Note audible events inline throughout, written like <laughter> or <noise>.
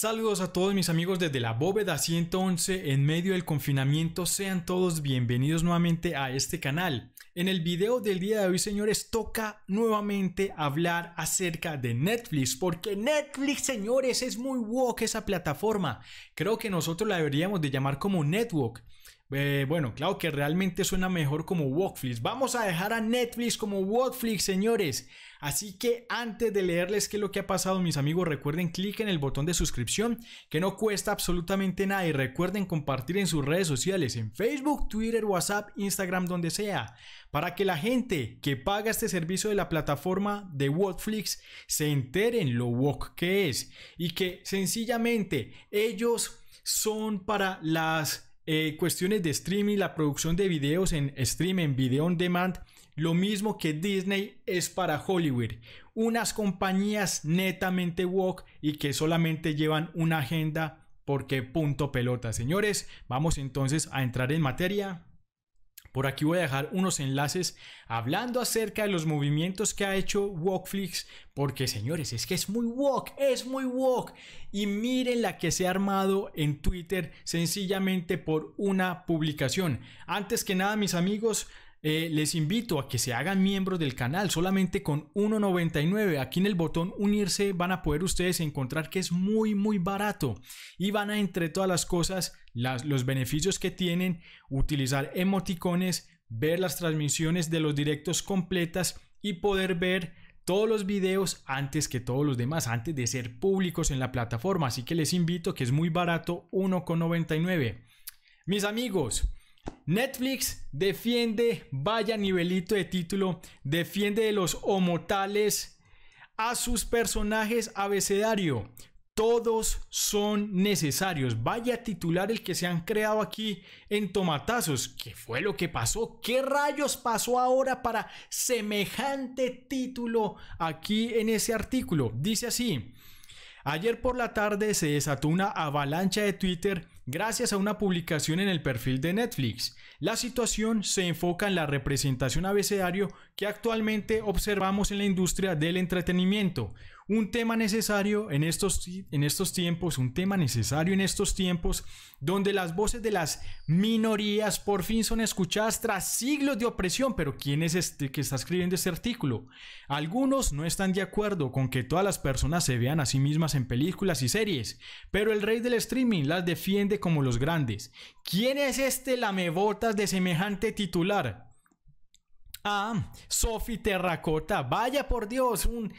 Saludos a todos mis amigos desde la bóveda 111 en medio del confinamiento, sean todos bienvenidos nuevamente a este canal. En el video del día de hoy señores toca nuevamente hablar acerca de Netflix porque Netflix señores es muy woke esa plataforma, creo que nosotros la deberíamos de llamar como network eh, bueno, claro que realmente suena mejor como Walkflix. Vamos a dejar a Netflix como Walkflix, señores. Así que antes de leerles qué es lo que ha pasado, mis amigos, recuerden clic en el botón de suscripción, que no cuesta absolutamente nada. Y recuerden compartir en sus redes sociales, en Facebook, Twitter, WhatsApp, Instagram, donde sea, para que la gente que paga este servicio de la plataforma de Walkflix se enteren lo Walk que es y que sencillamente ellos son para las eh, cuestiones de streaming, la producción de videos en streaming, video on demand, lo mismo que Disney es para Hollywood. Unas compañías netamente woke y que solamente llevan una agenda porque punto pelota. Señores, vamos entonces a entrar en materia. Por aquí voy a dejar unos enlaces hablando acerca de los movimientos que ha hecho Walkflix, porque señores, es que es muy walk, es muy walk. Y miren la que se ha armado en Twitter sencillamente por una publicación. Antes que nada, mis amigos, eh, les invito a que se hagan miembros del canal solamente con 1.99. Aquí en el botón unirse van a poder ustedes encontrar que es muy muy barato y van a entre todas las cosas los beneficios que tienen, utilizar emoticones, ver las transmisiones de los directos completas y poder ver todos los videos antes que todos los demás, antes de ser públicos en la plataforma. Así que les invito que es muy barato, 1,99. Mis amigos, Netflix defiende, vaya nivelito de título, defiende de los homotales a sus personajes abecedario todos son necesarios. Vaya titular el que se han creado aquí en Tomatazos. ¿Qué fue lo que pasó? ¿Qué rayos pasó ahora para semejante título aquí en ese artículo? Dice así. Ayer por la tarde se desató una avalancha de Twitter gracias a una publicación en el perfil de Netflix. La situación se enfoca en la representación abecedario que actualmente observamos en la industria del entretenimiento, un tema necesario en estos, en estos tiempos, un tema necesario en estos tiempos donde las voces de las minorías por fin son escuchadas tras siglos de opresión, pero ¿quién es este que está escribiendo este artículo? Algunos no están de acuerdo con que todas las personas se vean a sí mismas en películas y series, pero el rey del streaming las defiende como los grandes. ¿Quién es este lamebotas de semejante titular? Ah, Sofi Terracota. Vaya por Dios, un...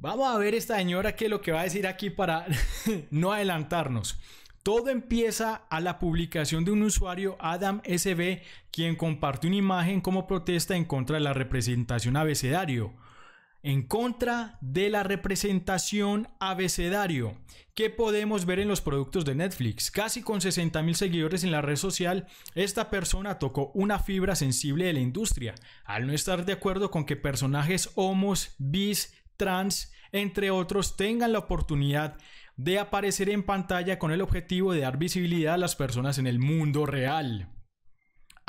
Vamos a ver esta señora qué es lo que va a decir aquí para <laughs> no adelantarnos. Todo empieza a la publicación de un usuario, Adam SB, quien comparte una imagen como protesta en contra de la representación abecedario en contra de la representación abecedario que podemos ver en los productos de Netflix. Casi con 60.000 mil seguidores en la red social, esta persona tocó una fibra sensible de la industria, al no estar de acuerdo con que personajes homos, bis, trans, entre otros, tengan la oportunidad de aparecer en pantalla con el objetivo de dar visibilidad a las personas en el mundo real.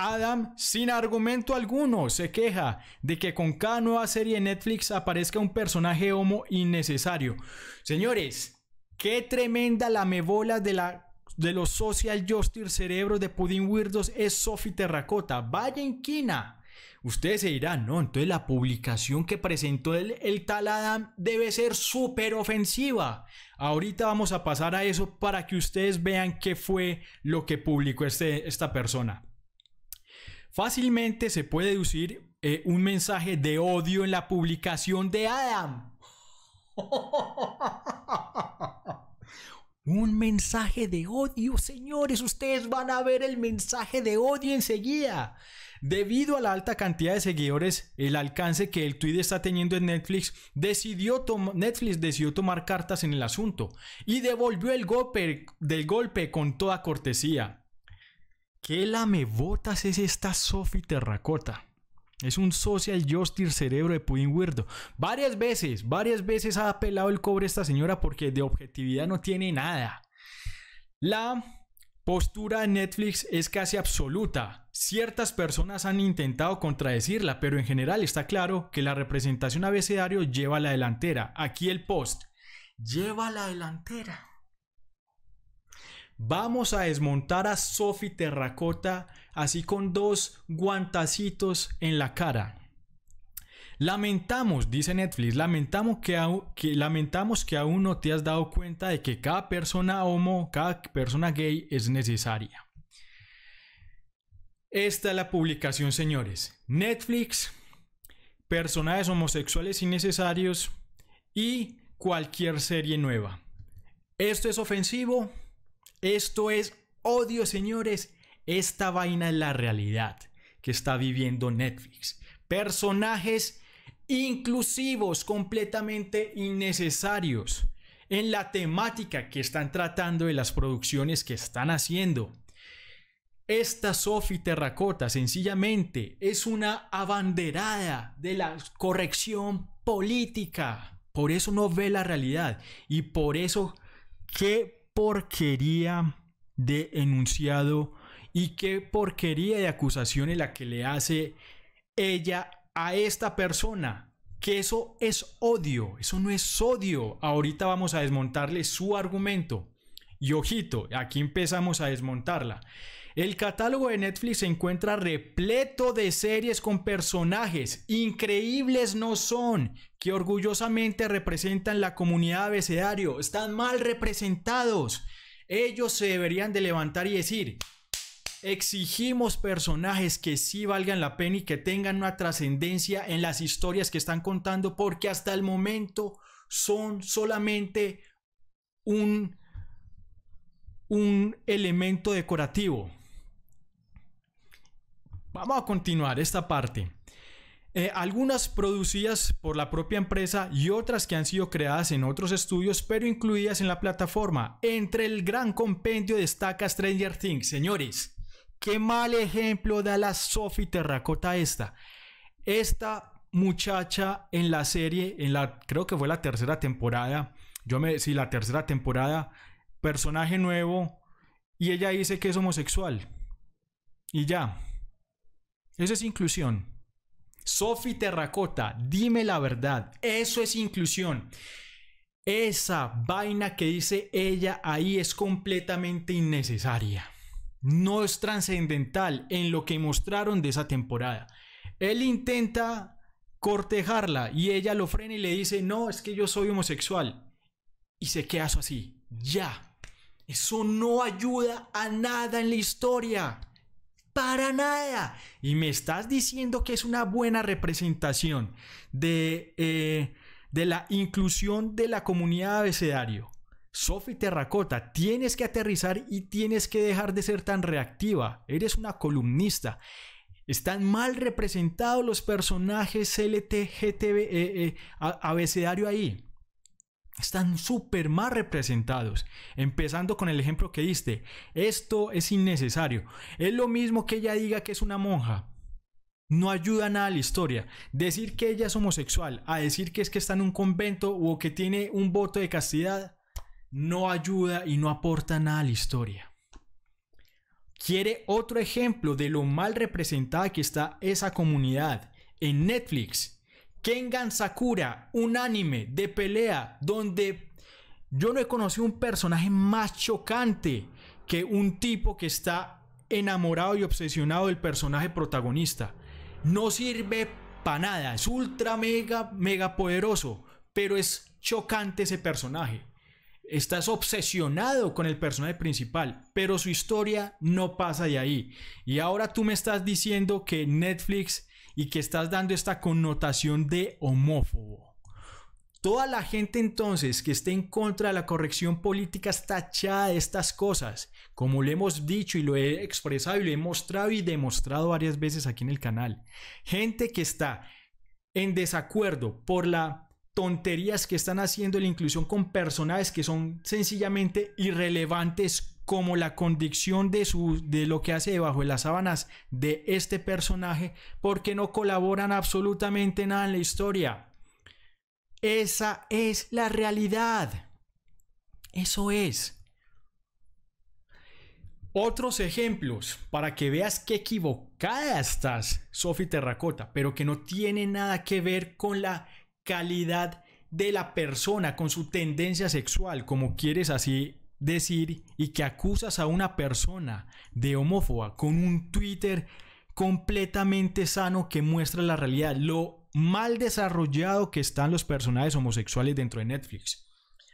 Adam, sin argumento alguno, se queja de que con cada nueva serie de Netflix aparezca un personaje homo innecesario. Señores, qué tremenda lamebola de la de los social justice cerebros de Pudding Weirdos es Sophie Terracota. Vaya inquina. Ustedes se dirán, no, entonces la publicación que presentó el, tal Adam debe ser súper ofensiva. Ahorita vamos a pasar a eso para que ustedes vean qué fue lo que publicó este, esta persona. Fácilmente se puede deducir eh, un mensaje de odio en la publicación de Adam. <laughs> un mensaje de odio, señores. Ustedes van a ver el mensaje de odio enseguida. Debido a la alta cantidad de seguidores, el alcance que el tweet está teniendo en Netflix, decidió Netflix decidió tomar cartas en el asunto y devolvió el golpe del golpe con toda cortesía. ¿Qué lamebotas es esta Sophie Terracota? Es un social justice cerebro de pudding Weirdo. Varias veces, varias veces ha apelado el cobre esta señora porque de objetividad no tiene nada. La postura de Netflix es casi absoluta. Ciertas personas han intentado contradecirla, pero en general está claro que la representación abecedario lleva la delantera. Aquí el post. Lleva la delantera. Vamos a desmontar a Sophie Terracota así con dos guantacitos en la cara. Lamentamos, dice Netflix, lamentamos que, lamentamos que aún no te has dado cuenta de que cada persona homo, cada persona gay es necesaria. Esta es la publicación, señores. Netflix, personajes homosexuales innecesarios y cualquier serie nueva. Esto es ofensivo, esto es odio, oh señores. Esta vaina es la realidad que está viviendo Netflix. Personajes inclusivos, completamente innecesarios en la temática que están tratando de las producciones que están haciendo. Esta Sophie Terracota sencillamente es una abanderada de la corrección política. Por eso no ve la realidad y por eso qué porquería de enunciado y qué porquería de acusación la que le hace ella a esta persona. Que eso es odio, eso no es odio. Ahorita vamos a desmontarle su argumento. Y ojito, aquí empezamos a desmontarla. El catálogo de Netflix se encuentra repleto de series con personajes increíbles no son, que orgullosamente representan la comunidad abecedario, están mal representados. Ellos se deberían de levantar y decir, exigimos personajes que sí valgan la pena y que tengan una trascendencia en las historias que están contando, porque hasta el momento son solamente un, un elemento decorativo. Vamos a continuar esta parte. Eh, algunas producidas por la propia empresa y otras que han sido creadas en otros estudios pero incluidas en la plataforma. Entre el gran compendio destaca Stranger Things. Señores, qué mal ejemplo da la Sophie Terracota esta. Esta muchacha en la serie, en la creo que fue la tercera temporada, yo me si la tercera temporada, personaje nuevo y ella dice que es homosexual. Y ya, eso es inclusión. Sophie Terracota, dime la verdad. Eso es inclusión. Esa vaina que dice ella ahí es completamente innecesaria. No es trascendental en lo que mostraron de esa temporada. Él intenta cortejarla y ella lo frena y le dice, no, es que yo soy homosexual. Y se queda así. Ya. Eso no ayuda a nada en la historia para nada. Y me estás diciendo que es una buena representación de, eh, de la inclusión de la comunidad abecedario. Sophie Terracota, tienes que aterrizar y tienes que dejar de ser tan reactiva. Eres una columnista. Están mal representados los personajes LTGTB e e, abecedario ahí están súper mal representados. Empezando con el ejemplo que diste. Esto es innecesario. Es lo mismo que ella diga que es una monja. No ayuda nada a la historia. Decir que ella es homosexual, a decir que es que está en un convento o que tiene un voto de castidad, no ayuda y no aporta nada a la historia. Quiere otro ejemplo de lo mal representada que está esa comunidad en Netflix. Kengan Sakura, un anime de pelea donde yo no he conocido un personaje más chocante que un tipo que está enamorado y obsesionado del personaje protagonista. No sirve para nada, es ultra mega mega poderoso, pero es chocante ese personaje. Estás obsesionado con el personaje principal, pero su historia no pasa de ahí. Y ahora tú me estás diciendo que Netflix y que estás dando esta connotación de homófobo. Toda la gente entonces que esté en contra de la corrección política está de estas cosas, como lo hemos dicho y lo he expresado y lo he mostrado y demostrado varias veces aquí en el canal. Gente que está en desacuerdo por las tonterías que están haciendo la inclusión con personajes que son sencillamente irrelevantes como la condición de, su, de lo que hace debajo de las sábanas de este personaje, porque no colaboran absolutamente nada en la historia. Esa es la realidad. Eso es. Otros ejemplos para que veas qué equivocada estás, Sofi Terracota, pero que no tiene nada que ver con la calidad de la persona, con su tendencia sexual, como quieres así decir y que acusas a una persona de homófoba con un Twitter completamente sano que muestra la realidad, lo mal desarrollado que están los personajes homosexuales dentro de Netflix.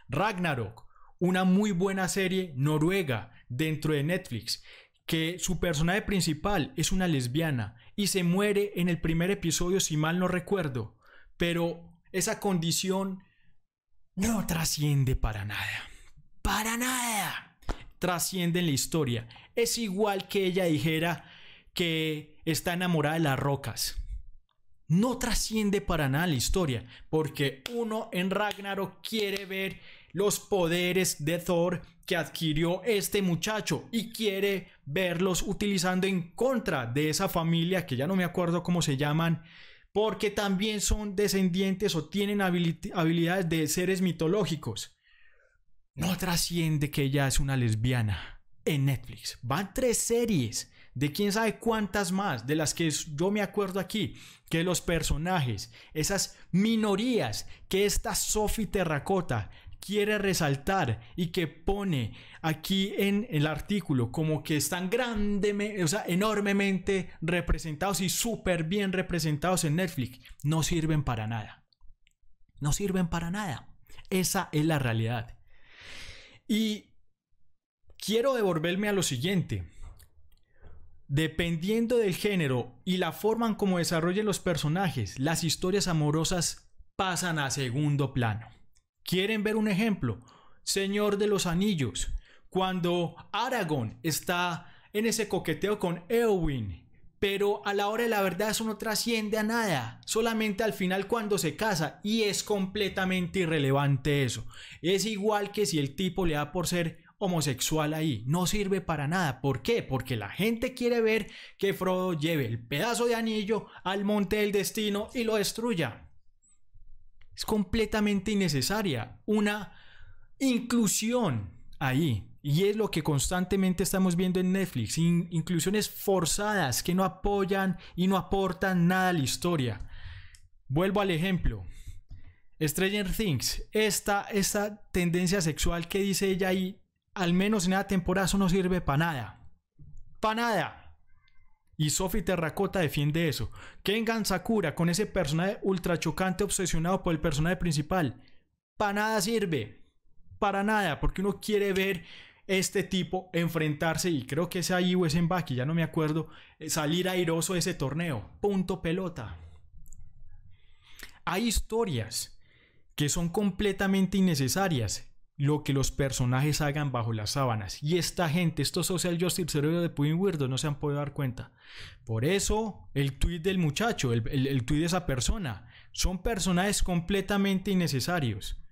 Ragnarok, una muy buena serie noruega dentro de Netflix, que su personaje principal es una lesbiana y se muere en el primer episodio, si mal no recuerdo, pero esa condición no trasciende para nada para nada trasciende la historia. Es igual que ella dijera que está enamorada de las rocas. No trasciende para nada la historia, porque uno en Ragnarok quiere ver los poderes de Thor que adquirió este muchacho y quiere verlos utilizando en contra de esa familia que ya no me acuerdo cómo se llaman, porque también son descendientes o tienen habilidades de seres mitológicos. No trasciende que ella es una lesbiana en Netflix. Van tres series de quién sabe cuántas más, de las que yo me acuerdo aquí, que los personajes, esas minorías que esta Sophie Terracota quiere resaltar y que pone aquí en el artículo como que están grande, o sea, enormemente representados y súper bien representados en Netflix, no sirven para nada. No sirven para nada. Esa es la realidad. Y quiero devolverme a lo siguiente. Dependiendo del género y la forma en cómo desarrollen los personajes, las historias amorosas pasan a segundo plano. ¿Quieren ver un ejemplo? Señor de los Anillos, cuando Aragorn está en ese coqueteo con Eowyn pero a la hora de la verdad eso no trasciende a nada, solamente al final cuando se casa y es completamente irrelevante eso. Es igual que si el tipo le da por ser homosexual ahí, no sirve para nada. ¿Por qué? Porque la gente quiere ver que Frodo lleve el pedazo de anillo al monte del destino y lo destruya. Es completamente innecesaria una inclusión ahí. Y es lo que constantemente estamos viendo en Netflix, inclusiones forzadas que no apoyan y no aportan nada a la historia. Vuelvo al ejemplo. Stranger Things, esta, esta tendencia sexual que dice ella ahí, al menos en la temporada, eso no sirve para nada. Para nada. Y Sophie Terracota defiende eso. Kengan Sakura con ese personaje ultra chocante obsesionado por el personaje principal. Para nada sirve. Para nada, porque uno quiere ver este tipo enfrentarse, y creo que es ahí o es en Baki, ya no me acuerdo, eh, salir airoso de ese torneo. Punto pelota. Hay historias que son completamente innecesarias, lo que los personajes hagan bajo las sábanas. Y esta gente, estos social justice cerebro de Pudding Weirdo, no se han podido dar cuenta. Por eso, el tweet del muchacho, el, el tweet de esa persona, son personajes completamente innecesarios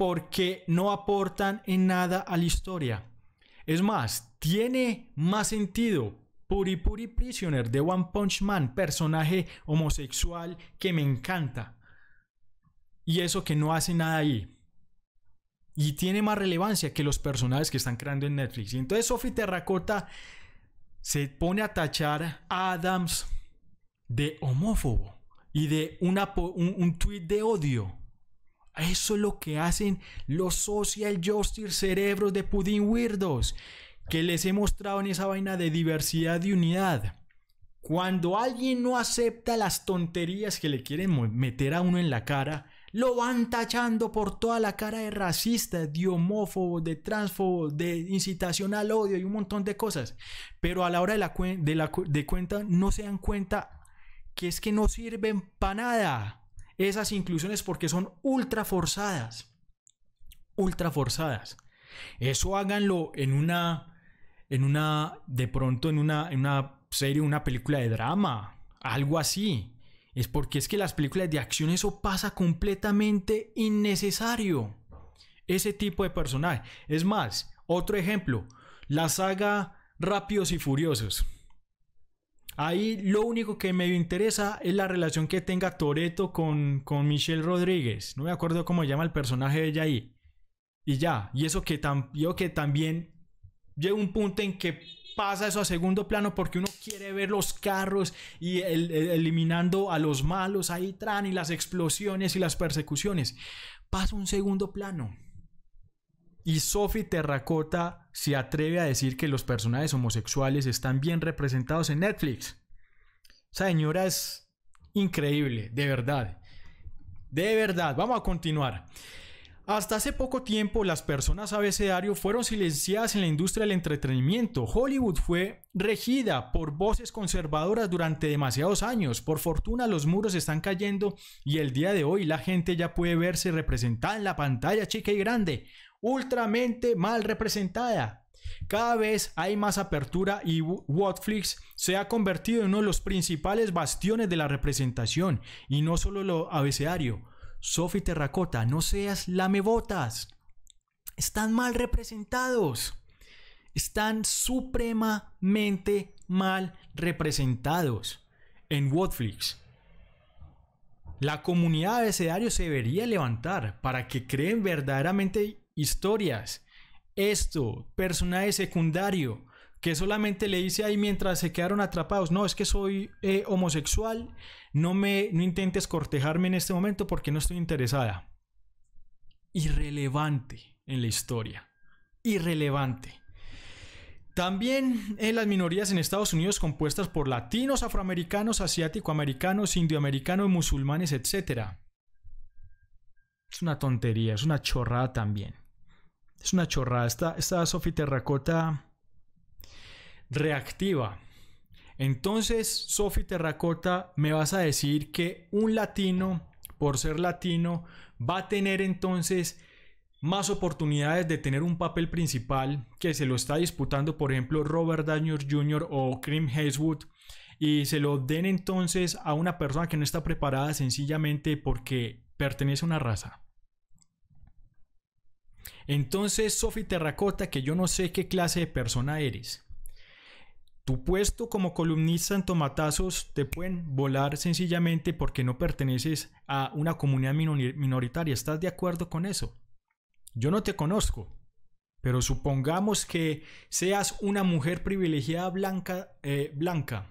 porque no aportan en nada a la historia. Es más, tiene más sentido Puri Puri Prisoner de One Punch Man, personaje homosexual que me encanta. Y eso que no hace nada ahí. Y tiene más relevancia que los personajes que están creando en Netflix. entonces Sophie Terracota se pone a tachar a Adams de homófobo y de un, un de odio eso es lo que hacen los social justice cerebros de pudín weirdos que les he mostrado en esa vaina de diversidad y unidad. Cuando alguien no acepta las tonterías que le quieren meter a uno en la cara, lo van tachando por toda la cara de racista, de homófobo, de transfobo, de incitación al odio y un montón de cosas. Pero a la hora de la, de cuenta no se dan cuenta que es que no sirven para nada esas inclusiones porque son ultra forzadas. Ultra forzadas. Eso háganlo en una, en una, de pronto en una, una serie, una película de drama, algo así. Es porque es que las películas de acción eso pasa completamente innecesario. Ese tipo de personaje. Es más, otro ejemplo, la saga Rápidos y Furiosos. Ahí lo único que me interesa es la relación que tenga Toreto con, con Michelle Rodríguez. No me acuerdo cómo llama el personaje de ella ahí. Y ya, y eso que, también yo que también llega un punto en que pasa eso a segundo plano porque uno quiere ver los carros y eliminando a los malos ahí tran y las explosiones y las persecuciones. Pasa un segundo plano. Y Sophie Terracota se atreve a decir que los personajes homosexuales están bien representados en Netflix. Esa señora es increíble, de verdad. De verdad, vamos a continuar. Hasta hace poco tiempo las personas abecedario fueron silenciadas en la industria del entretenimiento. Hollywood fue regida por voces conservadoras durante demasiados años. Por fortuna los muros están cayendo y el día de hoy la gente ya puede verse representada en la pantalla chica y grande ultramente mal representada. Cada vez hay más apertura y Watflix se ha convertido en uno de los principales bastiones de la representación y no solo lo abecedario. Sophie Terracota, no seas lamebotas. Están mal representados. Están supremamente mal representados en Watflix. La comunidad de abecedario se debería levantar para que creen verdaderamente historias, esto, personaje secundario, que solamente le dice ahí mientras se quedaron atrapados, no, es que soy eh, homosexual, no me no intentes cortejarme en este momento porque no estoy interesada. Irrelevante en la historia. Irrelevante. También en eh, las minorías en Estados Unidos compuestas por latinos, afroamericanos, asiático-americanos, indioamericanos, musulmanes, etcétera Es una tontería, es una chorrada también. Es una chorrada. Esta, esta Sophie Terracota reactiva. Entonces, Sophie Terracota, me vas a decir que un latino, por ser latino, va a tener entonces más oportunidades de tener un papel principal que se lo está disputando, por ejemplo, Robert Daniel Jr. o Krim Hayswood y se lo den entonces a una persona que no está preparada sencillamente porque pertenece a una raza. Entonces, Sofi Terracota, que yo no sé qué clase de persona eres. Tu puesto como columnista en tomatazos te pueden volar sencillamente porque no perteneces a una comunidad minoritaria. ¿Estás de acuerdo con eso? Yo no te conozco, pero supongamos que seas una mujer privilegiada blanca, eh, blanca.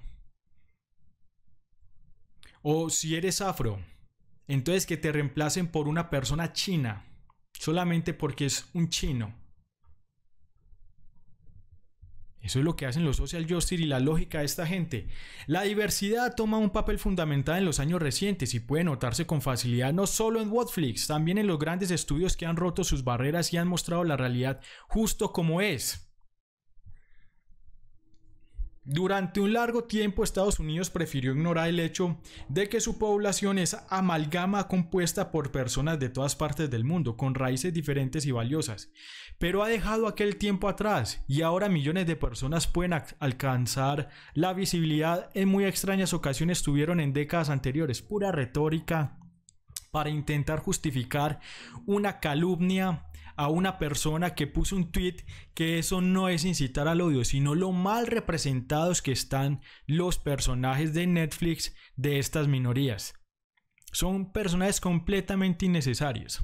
O si eres afro, entonces que te reemplacen por una persona china solamente porque es un chino. Eso es lo que hacen los social justice y la lógica de esta gente. La diversidad toma un papel fundamental en los años recientes y puede notarse con facilidad no solo en Whatflix, también en los grandes estudios que han roto sus barreras y han mostrado la realidad justo como es. Durante un largo tiempo Estados Unidos prefirió ignorar el hecho de que su población es amalgama compuesta por personas de todas partes del mundo, con raíces diferentes y valiosas, pero ha dejado aquel tiempo atrás y ahora millones de personas pueden alcanzar la visibilidad en muy extrañas ocasiones tuvieron en décadas anteriores, pura retórica para intentar justificar una calumnia a una persona que puso un tweet que eso no es incitar al odio, sino lo mal representados que están los personajes de Netflix de estas minorías. Son personajes completamente innecesarios.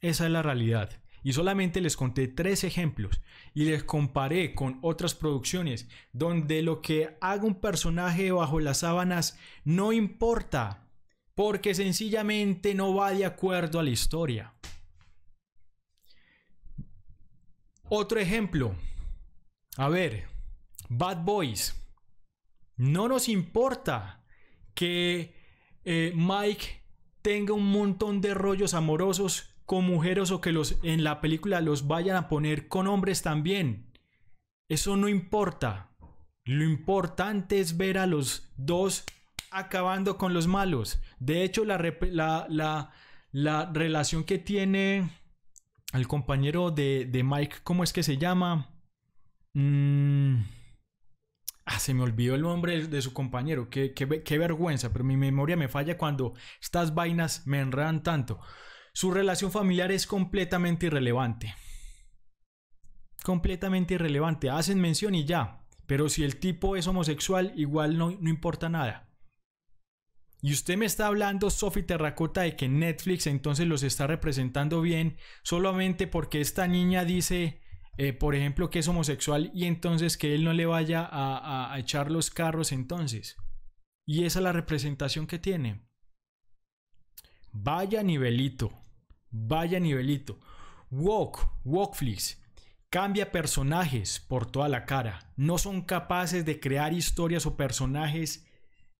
Esa es la realidad. Y solamente les conté tres ejemplos y les comparé con otras producciones donde lo que haga un personaje bajo las sábanas no importa porque sencillamente no va de acuerdo a la historia. Otro ejemplo. A ver, Bad Boys. No nos importa que eh, Mike tenga un montón de rollos amorosos con mujeres o que los en la película los vayan a poner con hombres también. Eso no importa. Lo importante es ver a los dos acabando con los malos. De hecho, la, la relación que tiene al compañero de, Mike, ¿cómo es que se llama? Mm, ah, se me olvidó el nombre de su compañero, qué, qué, vergüenza, pero mi memoria me falla cuando estas vainas me enredan tanto. Su relación familiar es completamente irrelevante. Completamente irrelevante. Hacen mención y ya. Pero si el tipo es homosexual, igual no, no importa nada. Y usted me está hablando, Sofi Terracota, de que Netflix entonces los está representando bien solamente porque esta niña dice, eh, por ejemplo, que es homosexual y entonces que él no le vaya a, a echar los carros entonces. Y esa es la representación que tiene. Vaya nivelito, vaya nivelito. Walk, Walkflix. Cambia personajes por toda la cara. No son capaces de crear historias o personajes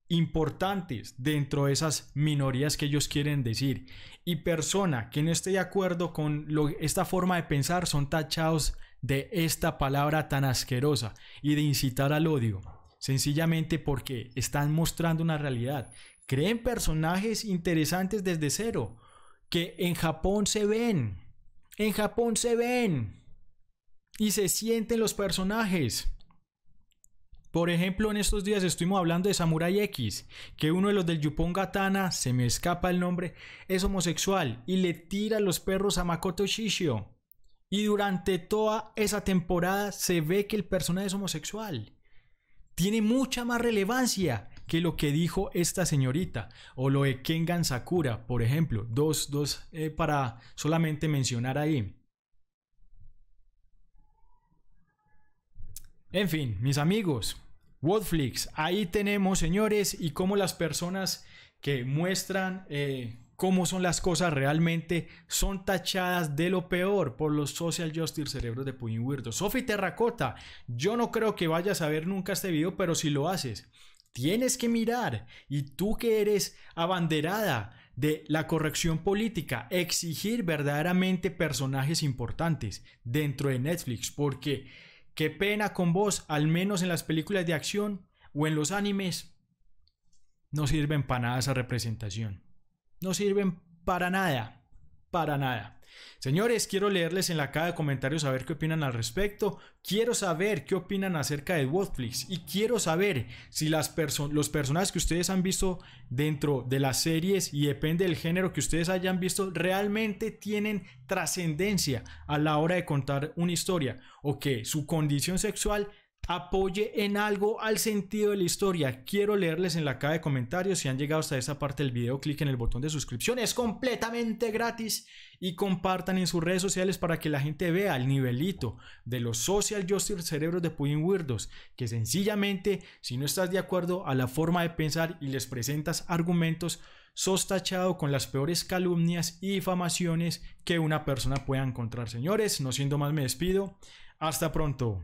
importantes dentro de esas minorías que ellos quieren decir. Y persona que no esté de acuerdo con esta forma de pensar son tachados de esta palabra tan asquerosa y de incitar al odio. Sencillamente porque están mostrando una realidad. Creen personajes interesantes desde cero, que en Japón se ven. En Japón se ven. Y se sienten los personajes. Por ejemplo, en estos días estuvimos hablando de Samurai X, que uno de los del Yupon Gatana, se me escapa el nombre, es homosexual y le tira los perros a Makoto Shishio. Y durante toda esa temporada se ve que el personaje es homosexual. Tiene mucha más relevancia que lo que dijo esta señorita o lo de Kengan Sakura, por ejemplo. Dos, dos eh, para solamente mencionar ahí. En fin, mis amigos, Wordflix, ahí tenemos, señores, y cómo las personas que muestran eh, cómo son las cosas realmente son tachadas de lo peor por los social justice cerebros de Puño Weirdo. Sofi Terracota, yo no creo que vayas a ver nunca este video, pero si lo haces, tienes que mirar. Y tú que eres abanderada de la corrección política, exigir verdaderamente personajes importantes dentro de Netflix, porque Qué pena con vos, al menos en las películas de acción o en los animes. No sirven para nada esa representación. No sirven para nada. Para nada. Señores, quiero leerles en la caja de comentarios a ver qué opinan al respecto. Quiero saber qué opinan acerca de Netflix y quiero saber si las los personajes que ustedes han visto dentro de las series y depende del género que ustedes hayan visto realmente tienen trascendencia a la hora de contar una historia o que su condición sexual apoye en algo al sentido de la historia. Quiero leerles en la caja de comentarios. Si han llegado hasta esta parte del video, cliquen en el botón de suscripción. Es completamente gratis y compartan en sus redes sociales para que la gente vea el nivelito de los social justice cerebros de Pudding Weirdos. Que sencillamente, si no estás de acuerdo a la forma de pensar y les presentas argumentos, tachado con las peores calumnias y difamaciones que una persona pueda encontrar. Señores, no siendo más, me despido. Hasta pronto.